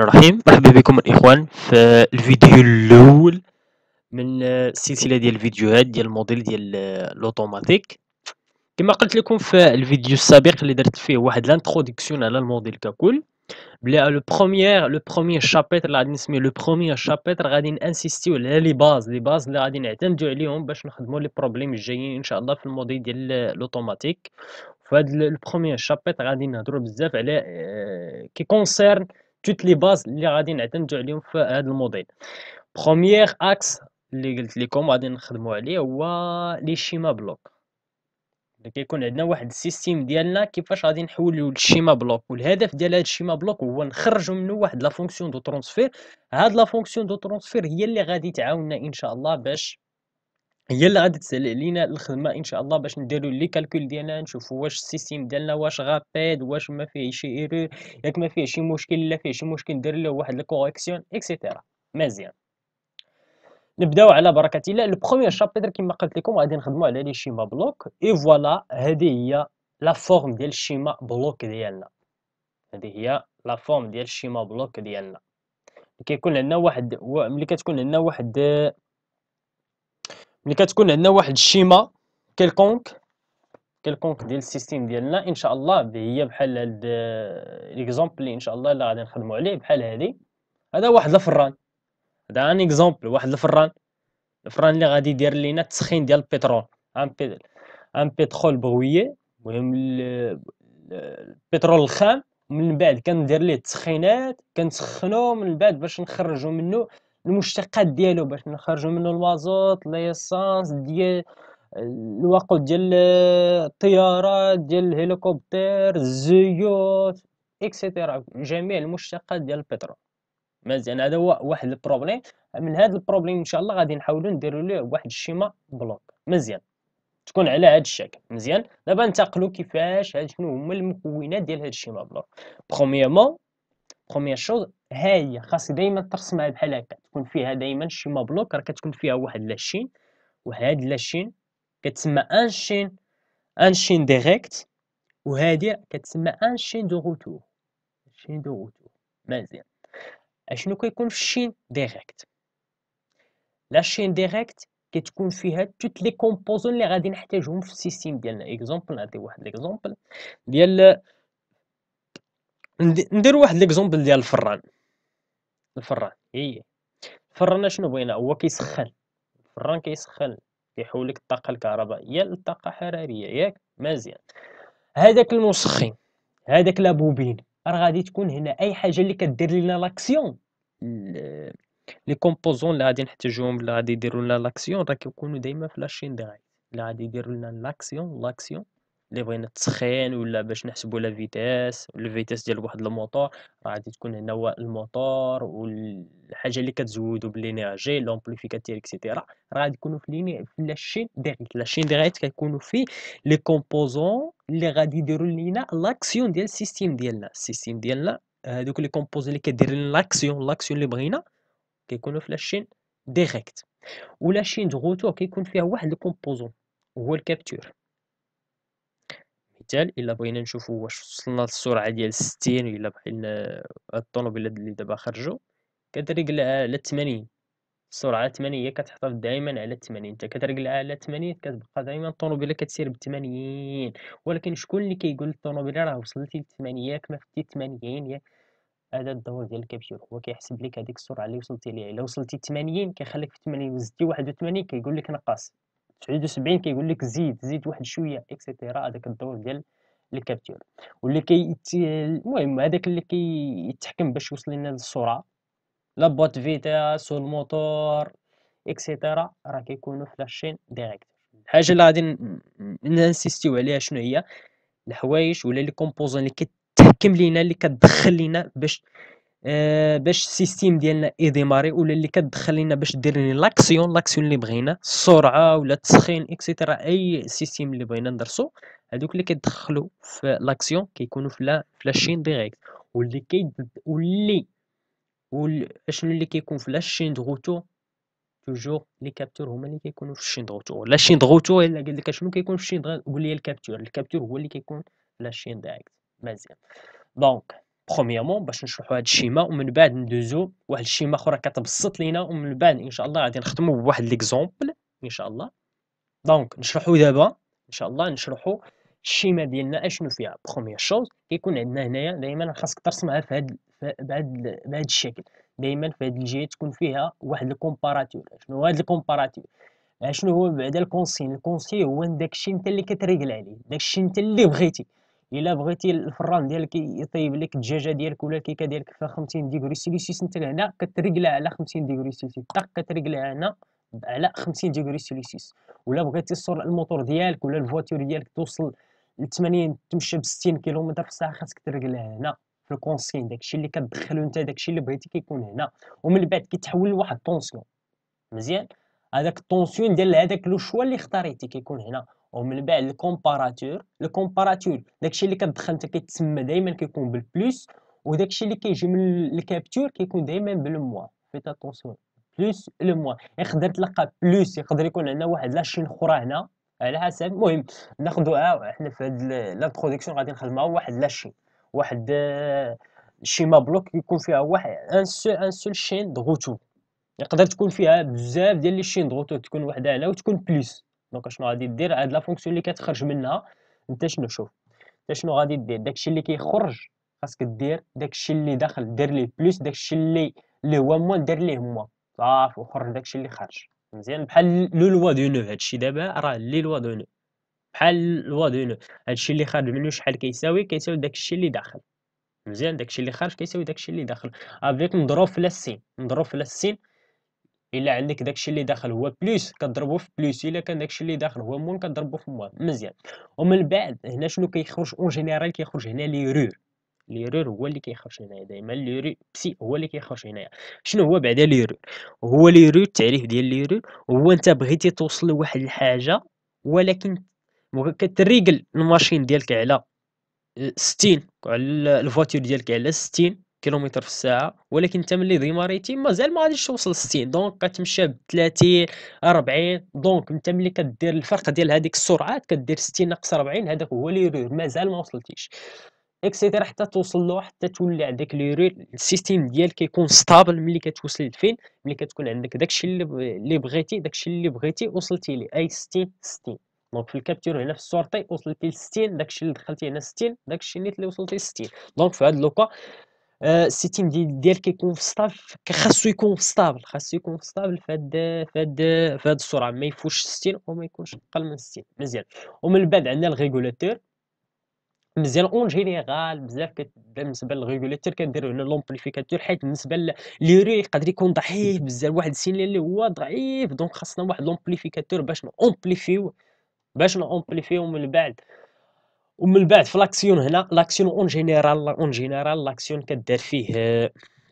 الرحمن الرحيم مرحبا بكم الاخوان في الفيديو الاول من السلسله ديال الفيديوهات ديال الموديل ديال لوتوماتيك كما قلت لكم في الفيديو السابق اللي درت فيه واحد لانترودكسيون على الموديل ككل بلا لو بروميير لو بروميير شابيتر اللي غادي نسميه لو بروميير شابيتر غادي نانسيستيو على لي باز لي باز اللي غادي نعتمدو عليهم باش نخدمو لي بروبليم الجايين ان شاء الله في الموديل ديال لوتوماتيك فهاد لو بروميير شابيتر غادي نهضرو بزاف على كي آه، كونسيرن توت لي باز اللي غادي نعتمدوا عليهم في هذا الموديل بروميير اكس اللي قلت لكم غادي نخدموا عليه هو لي شيما بلوك كيكون عندنا واحد السيستيم ديالنا كيفاش غادي نحولو للشيما بلوك والهدف ديال هاد الشيما بلوك هو نخرجو منه واحد لا فونكسيون دو ترونسفير هاد لا فونكسيون دو ترونسفير هي اللي غادي تعاوننا ان شاء الله باش هي اللي غادي تسهل علينا الخدمه ان شاء الله باش نديرو لي كالكول ديالنا نشوفو واش السيستيم ديالنا واش غابيد واش ما فيه شي ايرور ياك ما فيه شي مشكل لا فيه شي مشكل ندير له واحد الكوريكسيون اكسيتيرا مزيان نبداو على بركه الله لو بروميير شابيتر كما قلت لكم غادي نخدمو على لي شيما بلوك اي فوالا هذه هي لا فورم ديال الشيما بلوك ديالنا هذه هي لا فورم ديال الشيما بلوك ديالنا كيكون عندنا واحد ملي كتكون عندنا واحد ملي كتكون عندنا واحد الشيما كيلكونك كيلكونك ديال السيستيم ديالنا ان شاء الله هي بحال هاد ليكزومبل اللي ان شاء الله اللي غادي نخدموا عليه بحال هادي هذا واحد الفران هذا ان اكزومبل واحد الفران الفران اللي غادي يدير لينا التسخين ديال البترول ان بي... ان بترول بغويه المهم البترول الخام من بعد كندير ليه التسخينات كنسخنو من بعد باش نخرجو منه المشتقات ديالو باش نخرجوا منه الوازوت ليسانس ديال الوقود ديال الطيارات ديال الهليكوبتر الزيوت اكسيتيرا جميع المشتقات ديال البترول مزيان هذا هو واحد البروبليم من هذا البروبليم ان شاء الله غادي نحاولوا نديروا ليه واحد الشيما بلوك مزيان تكون على هذا الشكل مزيان دابا ننتقلوا كيفاش هاد شنو هما المكونات ديال هاد الشيما بلوك بروميامون بروميير شوز هاية خاصك دايما ترسمها بحال هكا تكون فيها دايما شي مبلوك راه كتكون فيها واحد لاشين وهاد لاشين كتسمى ان شين ان شين ديريكت وهادي كتسمى ان شين دو روتور شين دو روتور مزيان اشنو كيكون في الشين ديريكت لا شين ديريكت كتكون فيها توت لي كومبوزون اللي غادي نحتاجهم في السيستيم ديالنا اكزومبل نعطي واحد ليكزومبل ديال ندير واحد ليكزومبل ديال الفران الفران هي الفران شنو بغينا هو كيسخن الفران كيسخن كيحول لك الطاقه الكهربائيه للطاقه حراريه ياك مزيان هذاك المسخن هذاك لابوبين راه غادي تكون هنا اي حاجه اللي كدير لنا لاكسيون لي كومبوزون اللي غادي نحتاجوهم اللي غادي يديروا لنا لاكسيون راه كيكونوا دائما في لاشين غاي اللي غادي يديروا لنا لاكسيون لاكسيون اللي بغينا التسخين ولا باش نحسبوا لا فيتاس ولا فيتاس ديال واحد الموتور راه غادي تكون هنا هو الموطور والحاجه اللي كتزودو بالانرجي لومبليفيكاتير اكسيتيرا راه غادي يكونوا في ليني في شين ديريكت شين ديريكت كيكونوا فيه لي كومبوزون اللي غادي يديروا لينا لاكسيون ديال السيستيم ديالنا السيستيم ديالنا هذوك لي كومبوزون اللي كدير لنا لاكسيون لاكسيون اللي بغينا كيكونوا في لا شين ديريكت ولا شين دو روتور كيكون فيها واحد الكومبوزون هو الكابتور بالتالي الا بغينا نشوفوا واش وصلنا للسرعه ديال 60 الا بحال الطوموبيل اللي دابا خرجوا كترجل على 80 السرعه 80 هي كتحتفظ دائما على 80 انت كترجل على 80 كتبقى دائما الطوموبيله كتسير ب 80 ولكن شكون اللي كيقول الطوموبيله راه وصلتي ل 80 ياك ما فتي 80 ياك هذا الدور ديال الكبشير هو كيحسب لك هذيك السرعه اللي وصلتي ليها الا وصلتي 80 كيخليك في 80 وزدتي 81 كيقول لك نقص 79 كيقول لك زيد زيد واحد شويه اكسيتيرا هذاك الدور ديال الكابتور واللي كي المهم هذاك اللي كيتحكم باش يوصل لنا للسرعه لا بوت فيتاس والموتور اكسيتيرا راه كيكونوا فلاشين ديريكت الحاجه اللي غادي نانسيستيو عليها شنو هي الحوايج ولا لي كومبوزون اللي كتحكم لينا اللي كتدخل لينا باش آه، باش السيستيم ديالنا ايديماري ولا اللي كتدخل لنا باش دير لنا لاكسيون لاكسيون اللي بغينا السرعه ولا التسخين اكسيتيرا اي سيستيم اللي بغينا ندرسو هادوك اللي كيدخلوا في لاكسيون كيكونوا في لا فلاشين ديريكت واللي كي واللي شنو اللي كيكون في لاشين دغوتو توجور لي كابتور هما اللي كيكونوا في الشين دغوتو لاشين دغوتو الا قال لك شنو كيكون في الشين قول لي الكابتور الكابتور هو اللي كيكون في لاشين دايريكت مزيان دونك بروميامون باش نشرحوا هذا الشيما ومن بعد ندوزو واحد الشيما اخرى كتبسط لينا ومن بعد ان شاء الله غادي نخدموا بواحد ليكزومبل ان شاء الله دونك نشرحوا دابا ان شاء الله نشرحوا الشيما ديالنا اشنو فيها بروميير شوز كيكون عندنا هنايا دائما خاصك ترسمها في هاد بهاد بهاد الشكل دائما في هاد الجهه تكون فيها واحد الكومباراتيف شنو هاد الكومباراتيف شنو هو بعد الكونسين الكونسين هو داكشي انت اللي كتريقل عليه داكشي انت اللي بغيتي الا بغيتي الفران ديالك يطيب لك الدجاجه ديالك ولا الكيكه ديالك في 50 ديغري سيليسيوس انت لهنا كترقلها على 50 ديغري سيليسيوس طق كترقلها هنا على 50 ديغري سيليسيوس ولا بغيتي السرعه الموتور ديالك ولا الفواتور ديالك توصل ل 80 تمشى ب 60 كيلومتر في الساعه خاصك ترقلها هنا في الكونسين داكشي اللي كتدخلو انت داكشي اللي بغيتي كيكون هنا ومن بعد كيتحول لواحد الطونسيون مزيان هذاك الطونسيون ديال هذاك لو شوا اللي اختاريتي كيكون هنا ومن بعد الكومباراتور الكومباراتور داكشي اللي كتدخل انت كيتسمى دائما كيكون بالبلوس وداكشي اللي كيجي من الكابتور كيكون دائما بالموا فيت اتونسيون بلوس لو موا يقدر تلقى بلوس يقدر يكون عندنا واحد لاشين اخرى هنا على حسب المهم ناخذوها حنا في هاد لانتروداكسيون غادي نخدمها واحد لاشين واحد شيما آه، بلوك يكون فيها واحد ان سو ان سول شين دغوتو يقدر تكون فيها بزاف ديال لي شين دغوتو تكون وحده هنا وتكون بلوس دونك شنو غادي دير هاد لا فونكسيون اللي كتخرج منها انت شنو شوف انت شنو غادي دير داكشي اللي كيخرج خاصك دير داكشي اللي داخل دير ليه بلس داكشي اللي اللي هو موان دير ليه موان صافي وخرج داكشي اللي خرج مزيان بحال لو لوا دو نو هادشي دابا راه لي لوا دو نو بحال لوا دو نو هادشي اللي خارج منو شحال كيساوي كيساوي داكشي اللي داخل مزيان داكشي اللي خارج كيساوي داكشي اللي داخل افيك نضرب في السين نضرب في السين الا عندك داكشي اللي داخل هو بلوس كضربو في بلوس الا كان داكشي اللي داخل هو مون كضربو في مون مزيان ومن بعد هنا شنو كيخرج اون جينيرال كيخرج هنا لي رور لي رور هو اللي كيخرج هنايا دائما لي رور بسي هو اللي كيخرج هنايا شنو هو بعدا لي رور هو لي رور التعريف ديال لي رور هو انت بغيتي توصل لواحد الحاجه ولكن كتريقل الماشين ديالك على 60 على الفواتير ديالك على 60 كيلومتر في الساعه ولكن انت ملي ديماريتي مازال ما غاديش توصل 60 دونك كتمشى ب 30 40 دونك انت ملي كدير الفرق ديال هذيك السرعات كدير 60 ناقص 40 هذاك هو ليرور مازال ما وصلتيش اكسيتيرا حتى توصل له حتى تولي عندك لي ليرور السيستيم ديال كيكون ستابل ملي كتوصل لفين ملي كتكون عندك داكشي اللي بغيتي داكشي اللي بغيتي وصلتي ليه اي 60 60 دونك في الكابتور هنا في السورتي وصلتي ل 60 داكشي اللي دخلتي هنا 60 داكشي نيت اللي وصلتي 60 دونك في هاد لوكا السيتيم آه، كيكون في ستاف خاصو يكون ستابل خاصو يكون في ستابل فهاد فهاد في هاد السرعه ما يفوتش 60 وما يكونش اقل من 60 مزيان ومن بعد عندنا الريغولاتور مزيان اون جينيرال بزاف بالنسبه للريغولاتور كنديروا هنا لومبليفيكاتور حيت بالنسبه ليرو يقدر يكون ضعيف بزاف واحد السين اللي هو ضعيف دونك خاصنا واحد لومبليفيكاتور باش نومبليفيو باش نومبليفيو من بعد ومن بعد في لاكسيون هنا لاكسيون اون جينيرال اون جينيرال لاكسيون كدار فيه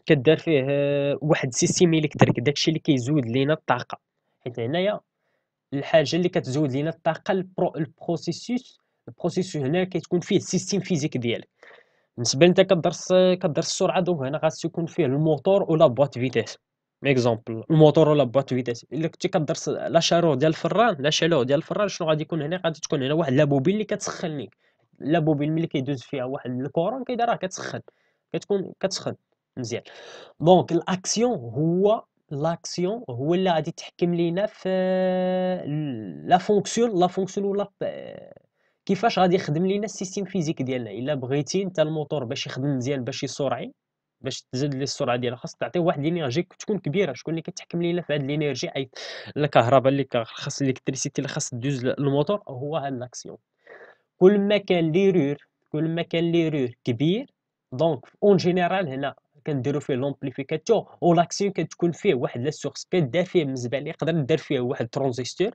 كدار فيه واحد السيستيم الكتريك داكشي اللي كيزود لينا الطاقه حيت هنايا الحاجه اللي كتزود لينا الطاقه البرو البروسيسوس البروسيسوس هنا كتكون فيه السيستيم فيزيك ديالك بالنسبه انت كدرس كدرس السرعه دونك هنا خاص يكون فيه الموتور ولا بواط فيتيس اكزومبل الموتور ولا بواط فيتيس الا كنتي كدرس لا شارو ديال الفران لا شالو ديال الفران شنو غادي يكون هنا غادي تكون هنا واحد لابوبيل اللي كتسخن ليك لابوبيل ملي كيدوز فيها واحد الكورون كيدير راه كتسخن كتكون كتسخن مزيان دونك الاكسيون هو لاكسيون هو اللي غادي تحكم لينا في لا فونكسيون لا فونكسيون ولا كيفاش غادي يخدم لينا السيستيم فيزيك ديالنا الا بغيتي انت الموتور باش يخدم مزيان باش يسرعي باش تزيد لي السرعه ديالها خاص تعطيه واحد الانرجي تكون كبيره شكون اللي كيتحكم لينا في هاد الانرجي اي الكهرباء اللي خاص الكتريسيتي اللي خاص دوز الموتور هو هاد لاكسيون كل ما كان رور كل ما كان لي رور كبير دونك اون جينيرال هنا كنديرو فيه لومبليفيكاتور لاكسيون كتكون فيه واحد لا سورس كدار فيه بالنسبه لي يقدر ندير فيه واحد ترانزستور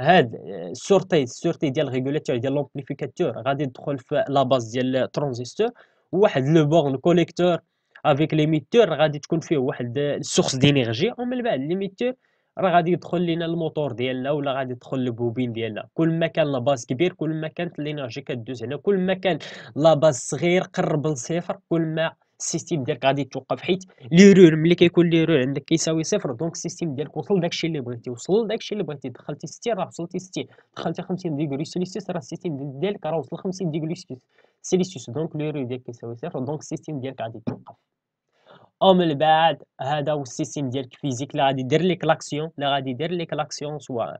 هاد السورتي السورتي ديال الريغولاتور ديال لومبليفيكاتور غادي يدخل في لا باز ديال الترانزستور واحد لو بورن كوليكتور افيك ليميتور غادي تكون فيه واحد السورس دينيرجي ومن بعد ليميتور راه غادي يدخل لينا الموتور ديالنا ولا غادي يدخل البوبين ديالنا كل ما كان لاباز كبير كل ما كانت الانرجي كدوز هنا كل ما كان لاباز صغير قرب لصفر كل ما السيستيم ديالك غادي توقف حيت ليرور ملي كيكون ليرور عندك كيساوي صفر دونك السيستيم ديالك وصل داكشي اللي بغيتي وصل داكشي اللي بغيتي دخلتي 60 راه وصلتي 60 دخلتي 50 ديغري سيليسيوس راه السيستيم ديالك راه وصل 50 ديغري سيليسيوس دونك ليرور ديالك كيساوي صفر دونك السيستيم ديالك غادي توقف او من بعد هذا هو السيستم ديالك فيزيك اللي غادي يدير لك لاكسيون اللي غادي يدير لك لاكسيون سواء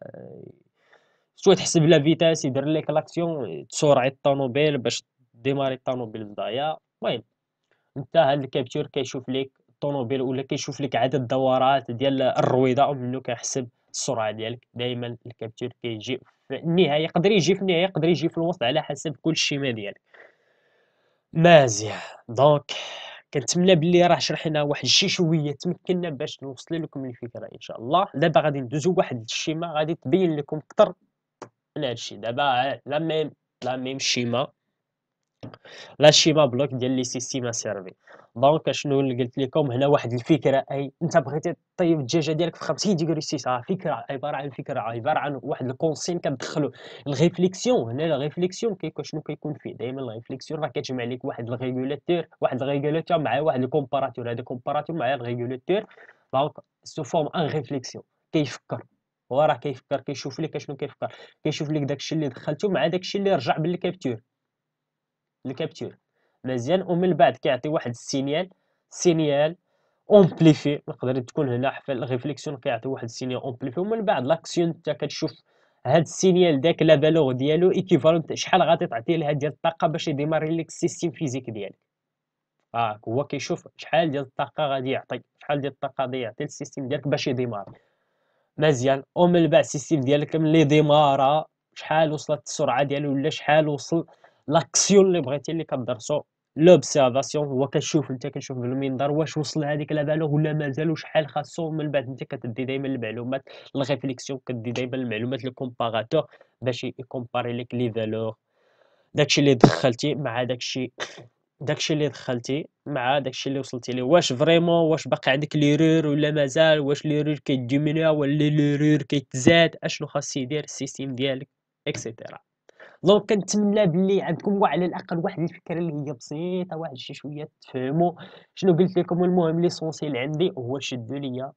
سوا تحسب لا فيتاس يدير لك لاكسيون تسرع الطوموبيل باش ديماري الطوموبيل بدايا المهم انت هاد الكابتور كيشوف لك الطوموبيل ولا كيشوف لك عدد الدورات ديال الرويضه ومنو كيحسب السرعه ديالك دائما الكابتور كيجي في النهايه يقدر يجي في النهايه يقدر يجي في الوسط على حسب كل الشيمه ديالك مزيان دونك كنتمنى باللي راه شرحنا واحد شي شويه تمكنا باش نوصل لكم الفكره ان شاء الله دابا غادي ندوزو واحد الشيمه غادي تبين لكم اكثر من هادشي دابا لا ميم لا ميم شيمه لا شيما بلوك ديال لي سيستيما سيرفي دونك شنو اللي قلت لكم هنا واحد الفكره اي انت بغيتي طيب الدجاجه ديالك في 50 ديغري سيسا فكره عباره عن فكره عباره عن واحد الكونسين كتدخلو الريفليكسيون هنا الريفليكسيون كيكون شنو كيكون فيه دائما الريفليكسيون راه كتجمع لك واحد الريغولاتور واحد الريغولاتور مع واحد الكومباراتور هذا كومباراتور مع الريغولاتور دونك سو فورم ان ريفليكسيون كيفكر هو راه كيفكر كيشوف لك شنو كيفكر كيشوف لك داكشي اللي دخلته مع داكشي اللي رجع بالكابتور الكابتور مزيان ومن بعد كيعطي واحد السينيال سينيال اومبليفي نقدر تكون هنا في الريفليكسيون كيعطي واحد السينيال اومبليفي ومن بعد لاكسيون انت كتشوف هاد السينيال داك لا فالور ديالو ايكيفالونت شحال غادي تعطي لها ديال الطاقه باش يديماري لك السيستيم فيزيك ديالك اه هو كيشوف شحال ديال الطاقه غادي يعطي شحال ديال الطاقه غادي يعطي للسيستيم ديالك باش يديماري مزيان ومن بعد السيستيم ديالك ملي ديمارا شحال وصلت السرعه ديالو ولا شحال وصل لاكسيون اللي بغيتي اللي كدرسو لوبسيرفاسيون هو كتشوف انت كتشوف المنظر واش وصل هذيك لا بالو ولا مازال وشحال خاصو من بعد انت كتدي دائما المعلومات الريفليكسيون كدي دائما المعلومات كومباراتور باش يكومباري لك لي فالور داكشي اللي دخلتي مع داكشي داكشي اللي دخلتي مع داكشي اللي وصلتي ليه واش فريمون واش باقي عندك رور ولا مازال واش رور كيتجمنا ولا رور كيتزاد اشنو خاص يدير السيستيم ديالك اكسيتيرا دونك كنتمنى بلي عندكم على الاقل واحد الفكره اللي هي بسيطه واحد شي شويه تفهموا شنو قلت لكم المهم ليسونسيل عندي هو شدوا ليا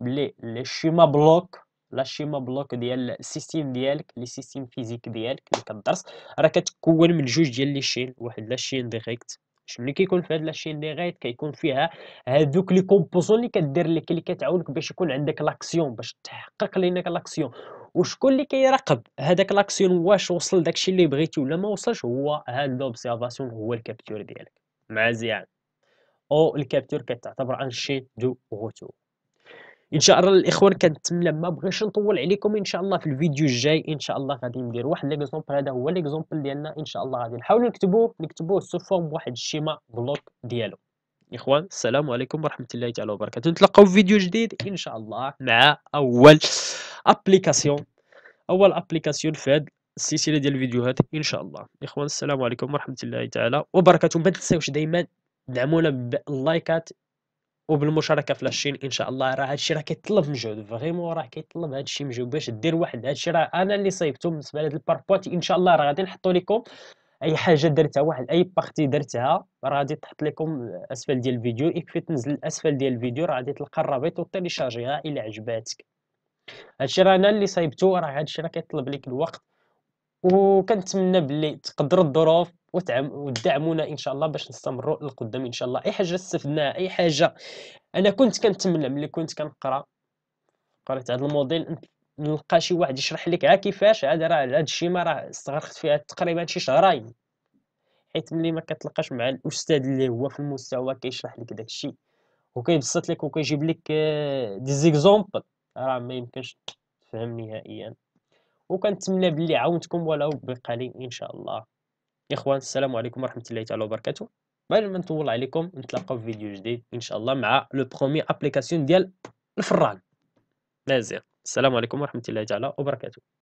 بلي الشيما بلوك لا شيما بلوك ديال السيستيم ديالك لي سيستيم فيزيك ديالك اللي كدرس راه كتكون من جوج ديال لي شين واحد لا شين ديريكت شنو اللي كيكون في هاد لاشين ديغيت كيكون فيها هادوك لي كومبوزون اللي كدير لك اللي كتعاونك باش يكون عندك لاكسيون باش تحقق لينك لاكسيون وشكون اللي كيراقب هذاك لاكسيون واش وصل داكشي اللي بغيتي ولا ما وصلش هو هاد لوبزيرفاسيون هو الكابتور ديالك مزيان او الكابتور كتعتبر ان شي دو غوتو ان شاء الله الاخوان كنتمنى ما بغيش نطول عليكم ان شاء الله في الفيديو الجاي ان شاء الله غادي ندير واحد ليكزومبل هذا هو ليكزومبل ديالنا ان شاء الله غادي نحاولوا نكتبوه نكتبوه سو فورم واحد الشيما بلوك ديالو اخوان السلام عليكم ورحمه الله تعالى وبركاته نتلاقاو في فيديو جديد ان شاء الله مع اول ابليكاسيون اول ابليكاسيون في هذه السلسله ديال الفيديوهات ان شاء الله اخوان السلام عليكم ورحمه الله تعالى وبركاته ما تنساوش دائما دعمونا باللايكات وبالمشاركه في لاشين ان شاء الله راه هادشي راه كيطلب مجهود فريمون راه كيطلب هادشي مجهود باش دير واحد هادشي راه انا اللي صايبته بالنسبه لهاد الباربوات ان شاء الله راه غادي نحطو لكم اي حاجه درتها واحد اي باختي درتها راه غادي تحط لكم اسفل ديال الفيديو يكفي تنزل اسفل ديال الفيديو راه غادي تلقى الرابط وتيليشارجيها الا عجباتك هادشي راه انا اللي صايبتو راه هادشي راه كيطلب ليك الوقت وكنتمنى باللي تقدر الظروف وتعم ودعمونا ان شاء الله باش نستمروا القدام ان شاء الله اي حاجه استفدناها اي حاجه انا كنت كنتمنى ملي كنت كنقرا قريت هذا الموديل نلقى شي واحد يشرح لك ها كيفاش هذا راه هذا الشيء ما راه استغرقت فيها تقريبا شي شهرين حيت ملي ما كتلقاش مع الاستاذ اللي هو في المستوى كيشرح لك داك الشيء وكيبسط لك وكيجيب لك دي زيكزومبل راه ما يمكنش تفهم نهائيا وكنتمنى بلي عاونتكم ولو بقليل ان شاء الله اخوان السلام عليكم ورحمه الله تعالى وبركاته قبل ما نطول عليكم نتلاقاو في فيديو جديد ان شاء الله مع لو برومي ابليكاسيون ديال الفران مازال السلام عليكم ورحمه الله تعالى وبركاته